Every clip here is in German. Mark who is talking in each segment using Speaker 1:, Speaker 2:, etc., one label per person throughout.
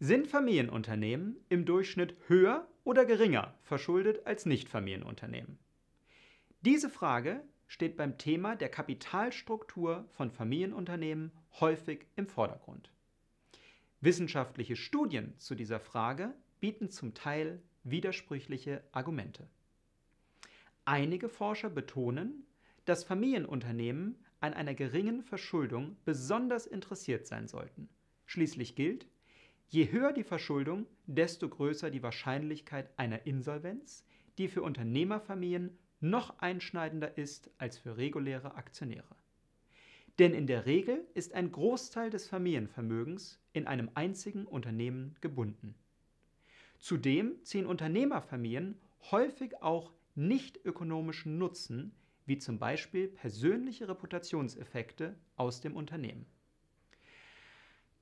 Speaker 1: Sind Familienunternehmen im Durchschnitt höher oder geringer verschuldet als Nicht-Familienunternehmen? Diese Frage steht beim Thema der Kapitalstruktur von Familienunternehmen häufig im Vordergrund. Wissenschaftliche Studien zu dieser Frage bieten zum Teil widersprüchliche Argumente. Einige Forscher betonen, dass Familienunternehmen an einer geringen Verschuldung besonders interessiert sein sollten. Schließlich gilt, Je höher die Verschuldung, desto größer die Wahrscheinlichkeit einer Insolvenz, die für Unternehmerfamilien noch einschneidender ist als für reguläre Aktionäre. Denn in der Regel ist ein Großteil des Familienvermögens in einem einzigen Unternehmen gebunden. Zudem ziehen Unternehmerfamilien häufig auch nicht ökonomischen Nutzen, wie zum Beispiel persönliche Reputationseffekte aus dem Unternehmen.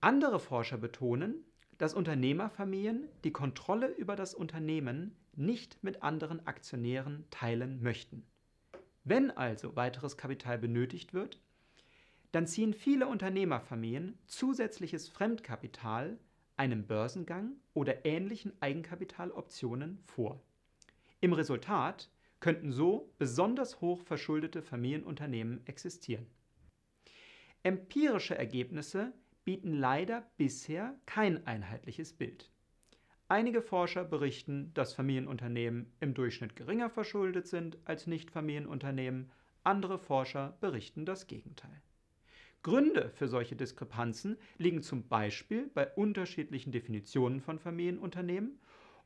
Speaker 1: Andere Forscher betonen, dass Unternehmerfamilien die Kontrolle über das Unternehmen nicht mit anderen Aktionären teilen möchten. Wenn also weiteres Kapital benötigt wird, dann ziehen viele Unternehmerfamilien zusätzliches Fremdkapital einem Börsengang oder ähnlichen Eigenkapitaloptionen vor. Im Resultat könnten so besonders hoch verschuldete Familienunternehmen existieren. Empirische Ergebnisse bieten leider bisher kein einheitliches Bild. Einige Forscher berichten, dass Familienunternehmen im Durchschnitt geringer verschuldet sind als Nicht-Familienunternehmen, andere Forscher berichten das Gegenteil. Gründe für solche Diskrepanzen liegen zum Beispiel bei unterschiedlichen Definitionen von Familienunternehmen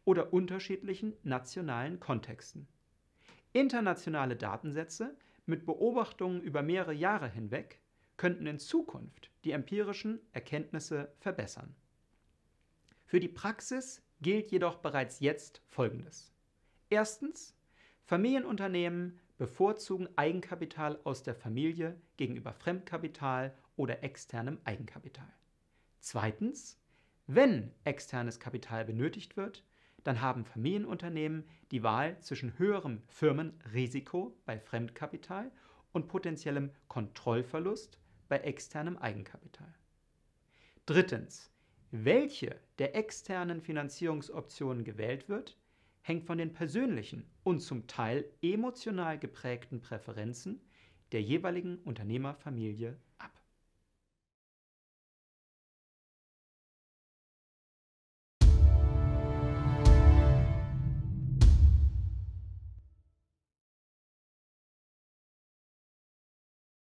Speaker 1: oder unterschiedlichen nationalen Kontexten. Internationale Datensätze mit Beobachtungen über mehrere Jahre hinweg könnten in Zukunft die empirischen Erkenntnisse verbessern. Für die Praxis gilt jedoch bereits jetzt Folgendes. Erstens, Familienunternehmen bevorzugen Eigenkapital aus der Familie gegenüber Fremdkapital oder externem Eigenkapital. Zweitens, wenn externes Kapital benötigt wird, dann haben Familienunternehmen die Wahl zwischen höherem Firmenrisiko bei Fremdkapital und potenziellem Kontrollverlust bei externem Eigenkapital. Drittens. Welche der externen Finanzierungsoptionen gewählt wird, hängt von den persönlichen und zum Teil emotional geprägten Präferenzen der jeweiligen Unternehmerfamilie ab.